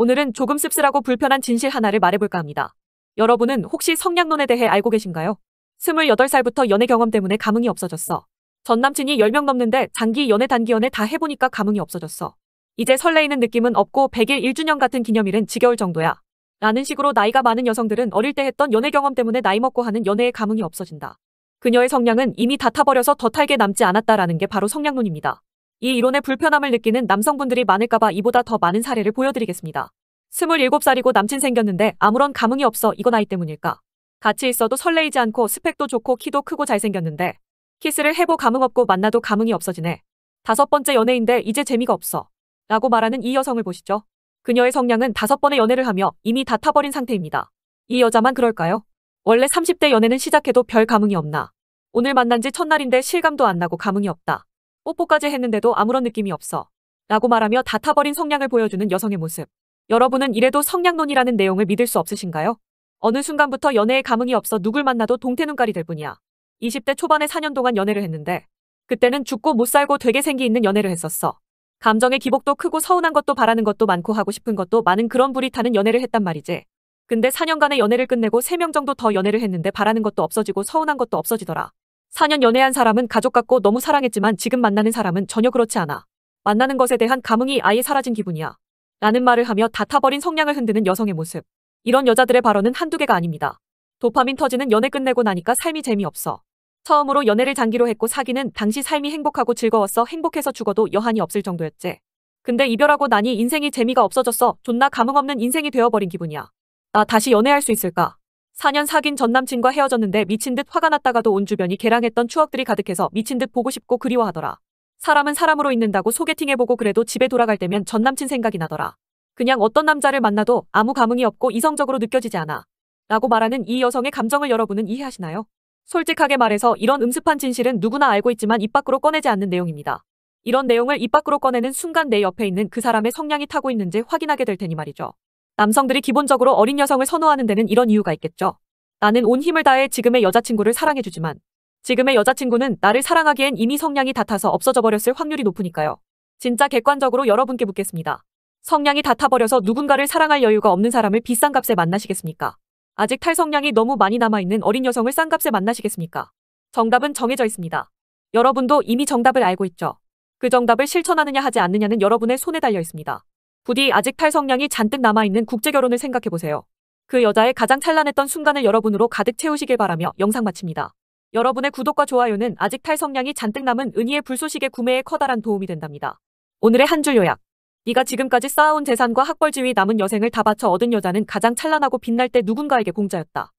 오늘은 조금 씁쓸하고 불편한 진실 하나를 말해볼까 합니다. 여러분은 혹시 성향론에 대해 알고 계신가요? 28살부터 연애 경험 때문에 감흥이 없어졌어. 전 남친이 10명 넘는데 장기 연애 단기연애 다 해보니까 감흥이 없어졌어. 이제 설레이는 느낌은 없고 100일 1주년 같은 기념일은 지겨울 정도야. 라는 식으로 나이가 많은 여성들은 어릴 때 했던 연애 경험 때문에 나이 먹고 하는 연애에 감흥이 없어진다. 그녀의 성향은 이미 다 타버려서 더 탈게 남지 않았다라는 게 바로 성향론입니다. 이 이론에 불편함을 느끼는 남성분들이 많을까봐 이보다 더 많은 사례를 보여드리겠습니다. 27살이고 남친 생겼는데 아무런 감흥이 없어 이건아이 때문일까? 같이 있어도 설레이지 않고 스펙도 좋고 키도 크고 잘생겼는데 키스를 해보 감흥 없고 만나도 감흥이 없어지네. 다섯 번째 연애인데 이제 재미가 없어. 라고 말하는 이 여성을 보시죠. 그녀의 성량은 다섯 번의 연애를 하며 이미 다 타버린 상태입니다. 이 여자만 그럴까요? 원래 30대 연애는 시작해도 별 감흥이 없나. 오늘 만난 지 첫날인데 실감도 안 나고 감흥이 없다. 뽀뽀까지 했는데도 아무런 느낌이 없어. 라고 말하며 다 타버린 성량을 보여주는 여성의 모습. 여러분은 이래도 성냥론이라는 내용을 믿을 수 없으신가요? 어느 순간부터 연애에 감흥이 없어 누굴 만나도 동태눈깔이 될 뿐이야. 20대 초반에 4년 동안 연애를 했는데 그때는 죽고 못 살고 되게 생기 있는 연애를 했었어. 감정의 기복도 크고 서운한 것도 바라는 것도 많고 하고 싶은 것도 많은 그런 불이 타는 연애를 했단 말이지. 근데 4년간의 연애를 끝내고 3명 정도 더 연애를 했는데 바라는 것도 없어지고 서운한 것도 없어지더라. 4년 연애한 사람은 가족 같고 너무 사랑했지만 지금 만나는 사람은 전혀 그렇지 않아. 만나는 것에 대한 감흥이 아예 사라진 기분이야. 라는 말을 하며 다 타버린 성량을 흔드는 여성의 모습. 이런 여자들의 발언은 한두 개가 아닙니다. 도파민 터지는 연애 끝내고 나니까 삶이 재미없어. 처음으로 연애를 장기로 했고 사귀는 당시 삶이 행복하고 즐거웠어 행복해서 죽어도 여한이 없을 정도였지. 근데 이별하고 나니 인생이 재미가 없어졌어 존나 감흥없는 인생이 되어버린 기분이야. 나 다시 연애할 수 있을까? 4년 사귄 전남친과 헤어졌는데 미친 듯 화가 났다가도 온 주변이 개랑했던 추억들이 가득해서 미친 듯 보고 싶고 그리워하더라. 사람은 사람으로 있는다고 소개팅해보고 그래도 집에 돌아갈 때면 전남친 생각이 나더라. 그냥 어떤 남자를 만나도 아무 감흥이 없고 이성적으로 느껴지지 않아. 라고 말하는 이 여성의 감정을 여러분은 이해하시나요? 솔직하게 말해서 이런 음습한 진실은 누구나 알고 있지만 입 밖으로 꺼내지 않는 내용입니다. 이런 내용을 입 밖으로 꺼내는 순간 내 옆에 있는 그 사람의 성량이 타고 있는지 확인하게 될 테니 말이죠. 남성들이 기본적으로 어린 여성을 선호하는 데는 이런 이유가 있겠죠. 나는 온 힘을 다해 지금의 여자친구를 사랑해주지만 지금의 여자친구는 나를 사랑하기엔 이미 성량이 닳아서 없어져 버렸을 확률이 높으니까요. 진짜 객관적으로 여러분께 묻겠습니다. 성량이 닳아버려서 누군가를 사랑할 여유가 없는 사람을 비싼 값에 만나시겠습니까? 아직 탈성량이 너무 많이 남아있는 어린 여성을 싼 값에 만나시겠습니까? 정답은 정해져 있습니다. 여러분도 이미 정답을 알고 있죠. 그 정답을 실천하느냐 하지 않느냐는 여러분의 손에 달려 있습니다. 부디 아직 탈성량이 잔뜩 남아있는 국제결혼을 생각해보세요. 그 여자의 가장 찬란했던 순간을 여러분으로 가득 채우시길 바라며 영상 마칩니다. 여러분의 구독과 좋아요는 아직 탈성량이 잔뜩 남은 은희의 불쏘시개 구매에 커다란 도움이 된답니다. 오늘의 한 줄 요약. 네가 지금까지 쌓아온 재산과 학벌지위 남은 여생을 다 바쳐 얻은 여자는 가장 찬란하고 빛날 때 누군가에게 공짜였다.